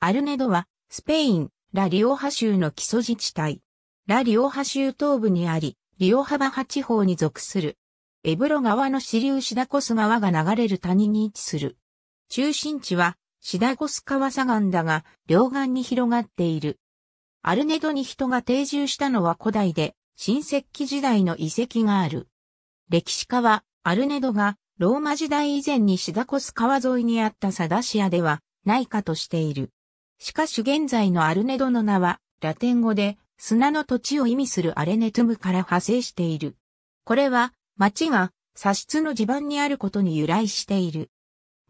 アルネドは、スペイン、ラリオハ州の基礎自治体。ラリオハ州東部にあり、リオハバハ地方に属する。エブロ川の支流シダコス川が流れる谷に位置する。中心地は、シダコス川左岸だが、両岸に広がっている。アルネドに人が定住したのは古代で、新石器時代の遺跡がある。歴史家は、アルネドが、ローマ時代以前にシダコス川沿いにあったサダシアでは、ないかとしている。しかし現在のアルネドの名は、ラテン語で砂の土地を意味するアレネトゥムから派生している。これは、町が砂質の地盤にあることに由来している。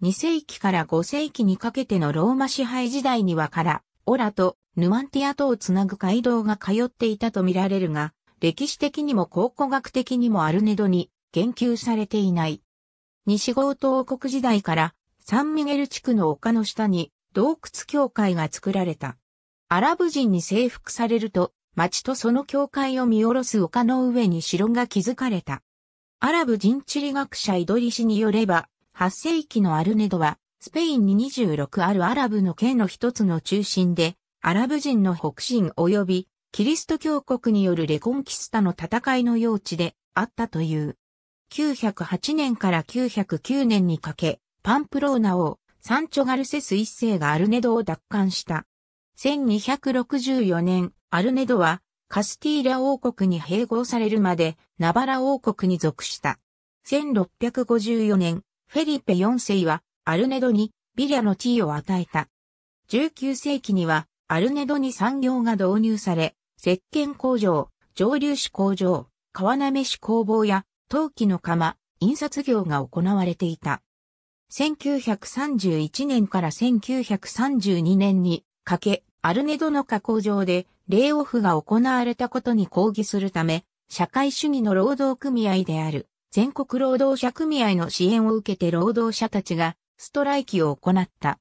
2世紀から5世紀にかけてのローマ支配時代にはから、オラとヌマンティアとをつなぐ街道が通っていたとみられるが、歴史的にも考古学的にもアルネドに言及されていない。西郷ー王国時代からサンミゲル地区の丘の下に洞窟教会が作られた。アラブ人に征服されると、町とその教会を見下ろす丘の上に城が築かれた。アラブ人地理学者イドリ氏によれば、8世紀のアルネドは、スペインに26あるアラブの県の一つの中心で、アラブ人の北進及び、キリスト教国によるレコンキスタの戦いの用地であったという。908年から909年にかけ、パンプローナ王、サンチョガルセス一世がアルネドを奪還した。1264年、アルネドはカスティーラ王国に併合されるまでナバラ王国に属した。1654年、フェリペ4世はアルネドにビリャの地位を与えた。19世紀にはアルネドに産業が導入され、石鹸工場、蒸留酒工場、川なめし工房や陶器の釜、印刷業が行われていた。1931年から1932年にかけ、アルネドの加工場で、レイオフが行われたことに抗議するため、社会主義の労働組合である、全国労働者組合の支援を受けて労働者たちが、ストライキを行った。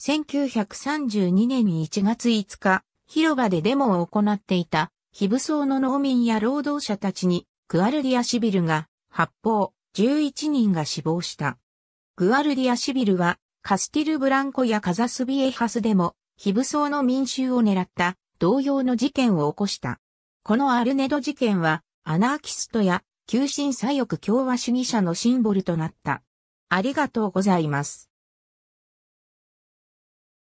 1932年1月5日、広場でデモを行っていた、非武装の農民や労働者たちに、クアルディアシビルが、発砲、11人が死亡した。グアルディアシビルは、カスティルブランコやカザスビエハスでも、非武装の民衆を狙った同様の事件を起こした。このアルネド事件は、アナーキストや、急進左翼共和主義者のシンボルとなった。ありがとうございます。